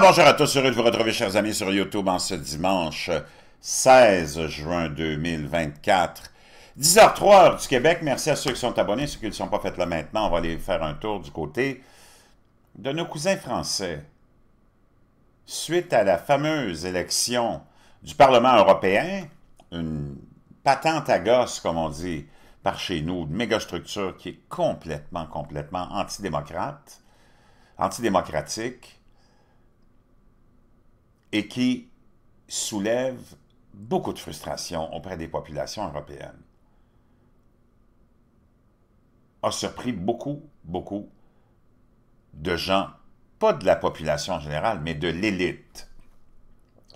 bonjour à tous, heureux de vous retrouver, chers amis, sur YouTube en ce dimanche 16 juin 2024. 10h03 du Québec. Merci à ceux qui sont abonnés, ceux qui ne sont pas faits là maintenant. On va aller faire un tour du côté de nos cousins français. Suite à la fameuse élection du Parlement européen, une patente à gosse, comme on dit par chez nous, de méga qui est complètement, complètement antidémocrate, antidémocratique, et qui soulève beaucoup de frustration auprès des populations européennes, a surpris beaucoup, beaucoup de gens, pas de la population en général, mais de l'élite,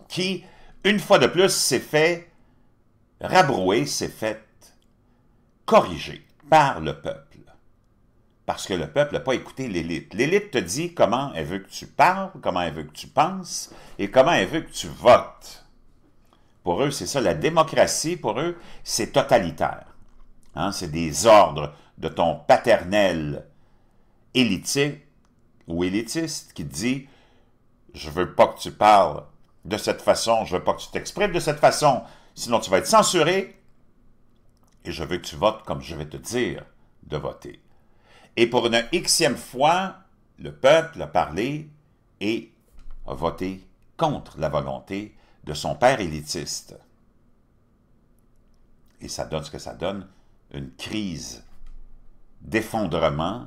qui, une fois de plus, s'est fait rabrouer, s'est fait corriger par le peuple parce que le peuple n'a pas écouté l'élite. L'élite te dit comment elle veut que tu parles, comment elle veut que tu penses et comment elle veut que tu votes. Pour eux, c'est ça, la démocratie, pour eux, c'est totalitaire. Hein, c'est des ordres de ton paternel élitiste ou élitiste qui te dit « je veux pas que tu parles de cette façon, je veux pas que tu t'exprimes de cette façon, sinon tu vas être censuré et je veux que tu votes comme je vais te dire de voter » Et pour une xème fois, le peuple a parlé et a voté contre la volonté de son père élitiste. Et ça donne ce que ça donne, une crise d'effondrement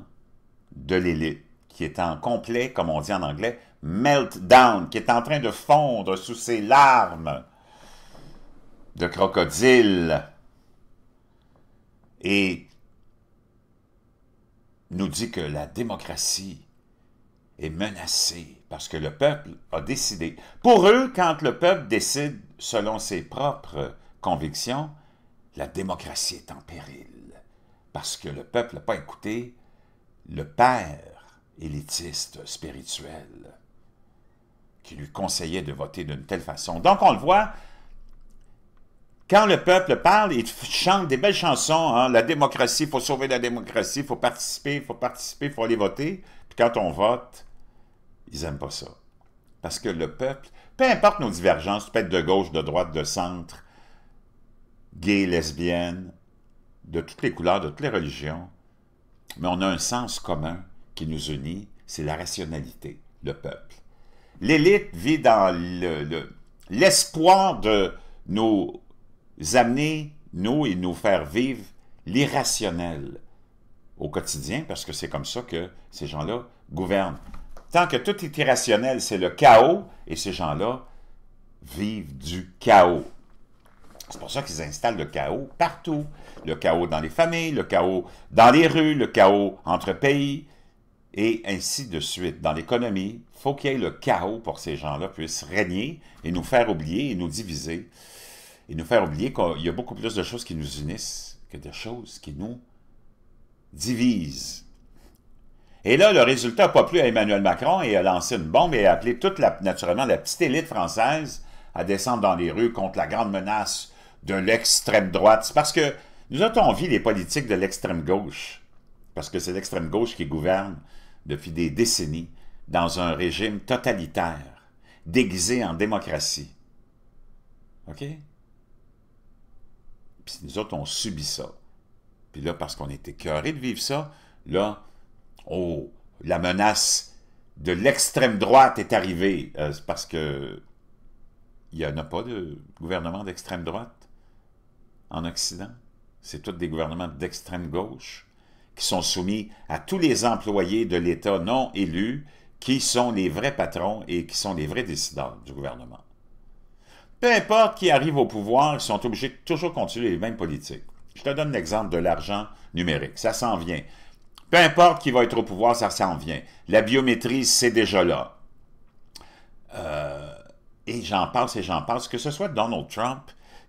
de l'élite, qui est en complet, comme on dit en anglais, meltdown, qui est en train de fondre sous ses larmes de crocodile. Et nous dit que la démocratie est menacée parce que le peuple a décidé. Pour eux, quand le peuple décide selon ses propres convictions, la démocratie est en péril parce que le peuple n'a pas écouté le père élitiste spirituel qui lui conseillait de voter d'une telle façon. Donc on le voit, quand le peuple parle, il chante des belles chansons, hein. la démocratie, il faut sauver la démocratie, il faut participer, il faut participer, il faut aller voter. Puis quand on vote, ils n'aiment pas ça. Parce que le peuple, peu importe nos divergences, tu peux être de gauche, de droite, de centre, gay, lesbienne, de toutes les couleurs, de toutes les religions, mais on a un sens commun qui nous unit, c'est la rationalité, le peuple. L'élite vit dans l'espoir de nos amener, nous, et nous faire vivre l'irrationnel au quotidien, parce que c'est comme ça que ces gens-là gouvernent. Tant que tout est irrationnel, c'est le chaos, et ces gens-là vivent du chaos. C'est pour ça qu'ils installent le chaos partout. Le chaos dans les familles, le chaos dans les rues, le chaos entre pays, et ainsi de suite. Dans l'économie, il faut qu'il y ait le chaos pour que ces gens-là puissent régner et nous faire oublier et nous diviser et nous faire oublier qu'il y a beaucoup plus de choses qui nous unissent que de choses qui nous divisent. Et là, le résultat n'a pas plu à Emmanuel Macron et a lancé une bombe et a appelé toute la, naturellement la petite élite française à descendre dans les rues contre la grande menace de l'extrême droite. C'est parce que nous avons vu les politiques de l'extrême gauche, parce que c'est l'extrême gauche qui gouverne depuis des décennies dans un régime totalitaire, déguisé en démocratie. OK? nous autres, on subit ça. Puis là, parce qu'on était écœuré de vivre ça, là, oh, la menace de l'extrême droite est arrivée. Euh, parce que il n'y en a pas de gouvernement d'extrême droite en Occident. C'est tous des gouvernements d'extrême gauche qui sont soumis à tous les employés de l'État non élus qui sont les vrais patrons et qui sont les vrais décideurs du gouvernement. Peu importe qui arrive au pouvoir, ils sont obligés de toujours continuer les mêmes politiques. Je te donne l'exemple de l'argent numérique. Ça s'en vient. Peu importe qui va être au pouvoir, ça s'en vient. La biométrie, c'est déjà là. Euh, et j'en pense et j'en pense. Que ce soit Donald Trump,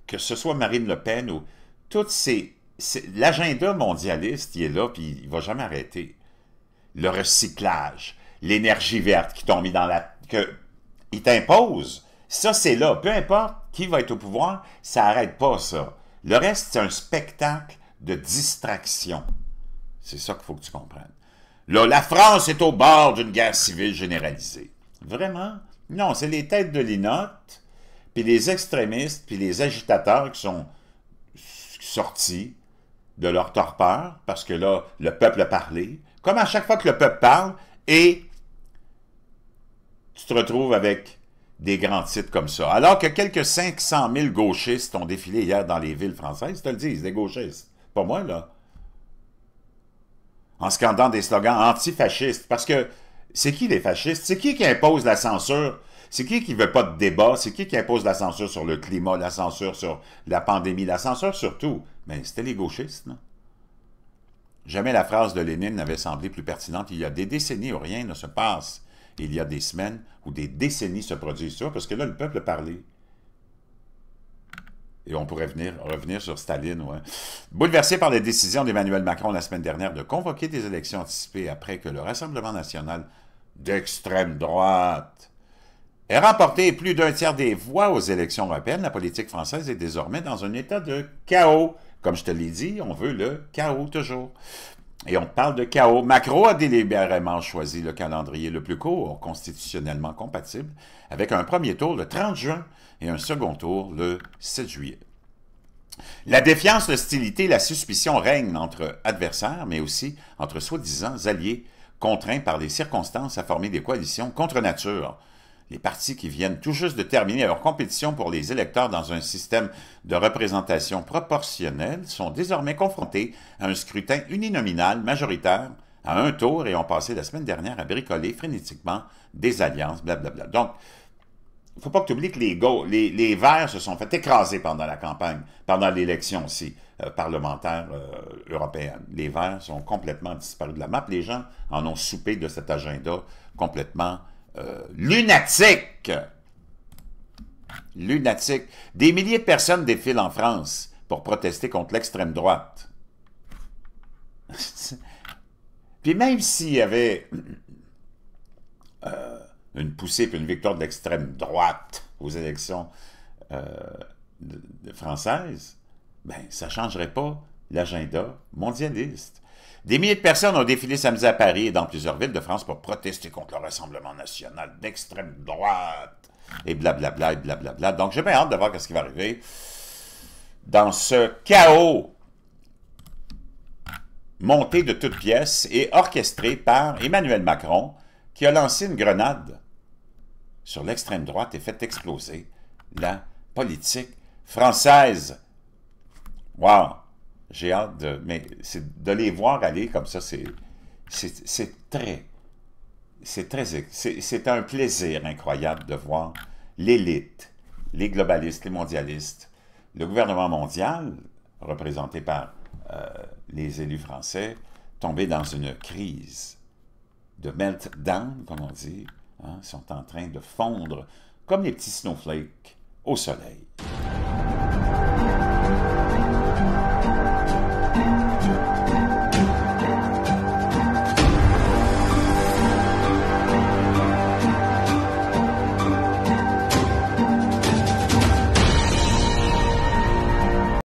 que ce soit Marine Le Pen ou toutes ces... L'agenda mondialiste, il est là, puis il ne va jamais arrêter. Le recyclage, l'énergie verte qui t'ont mis dans la... que ils t'imposent ça, c'est là. Peu importe qui va être au pouvoir, ça n'arrête pas ça. Le reste, c'est un spectacle de distraction. C'est ça qu'il faut que tu comprennes. Là, la France est au bord d'une guerre civile généralisée. Vraiment? Non, c'est les têtes de Linotte puis les extrémistes, puis les agitateurs qui sont sortis de leur torpeur, parce que là, le peuple a parlé. Comme à chaque fois que le peuple parle, et tu te retrouves avec des grands titres comme ça. Alors que quelques 500 000 gauchistes ont défilé hier dans les villes françaises, te le disent, des gauchistes. Pas moi, là. En scandant des slogans antifascistes. Parce que c'est qui les fascistes? C'est qui qui impose la censure? C'est qui qui veut pas de débat? C'est qui qui impose la censure sur le climat, la censure sur la pandémie, la censure sur tout? Mais ben, c'était les gauchistes, non? Jamais la phrase de Lénine n'avait semblé plus pertinente. Il y a des décennies où rien ne se passe il y a des semaines ou des décennies se produisent ça, parce que là, le peuple a parlé. Et on pourrait revenir sur Staline. Ouais. Bouleversé par les décisions d'Emmanuel Macron la semaine dernière de convoquer des élections anticipées après que le Rassemblement national d'extrême droite ait remporté plus d'un tiers des voix aux élections européennes, la politique française est désormais dans un état de chaos. Comme je te l'ai dit, on veut le chaos toujours. Et on parle de chaos. Macron a délibérément choisi le calendrier le plus court, constitutionnellement compatible, avec un premier tour le 30 juin et un second tour le 7 juillet. La défiance, l'hostilité, la suspicion règnent entre adversaires, mais aussi entre soi-disant alliés, contraints par les circonstances à former des coalitions contre nature, les partis qui viennent tout juste de terminer leur compétition pour les électeurs dans un système de représentation proportionnelle sont désormais confrontés à un scrutin uninominal majoritaire à un tour et ont passé la semaine dernière à bricoler frénétiquement des alliances, blablabla. Donc, il ne faut pas que tu oublies que les, Verts se sont fait écraser pendant la campagne, pendant l'élection aussi euh, parlementaire euh, européenne. Les Verts sont complètement disparus de la map. Les gens en ont soupé de cet agenda complètement euh, lunatique. Lunatique. Des milliers de personnes défilent en France pour protester contre l'extrême droite. puis même s'il y avait euh, une poussée et une victoire de l'extrême droite aux élections euh, de, françaises, ben, ça ne changerait pas l'agenda mondialiste. Des milliers de personnes ont défilé samedi à Paris et dans plusieurs villes de France pour protester contre le Rassemblement national d'extrême droite et blablabla et blablabla. Donc, j'ai bien hâte de voir ce qui va arriver dans ce chaos monté de toutes pièces et orchestré par Emmanuel Macron qui a lancé une grenade sur l'extrême droite et fait exploser la politique française. Wow! J'ai hâte de. Mais de les voir aller comme ça, c'est. très. C'est très. C'est un plaisir incroyable de voir l'élite, les globalistes, les mondialistes, le gouvernement mondial, représenté par euh, les élus français, tomber dans une crise de meltdown, comme on dit, hein, sont en train de fondre comme les petits snowflakes au soleil.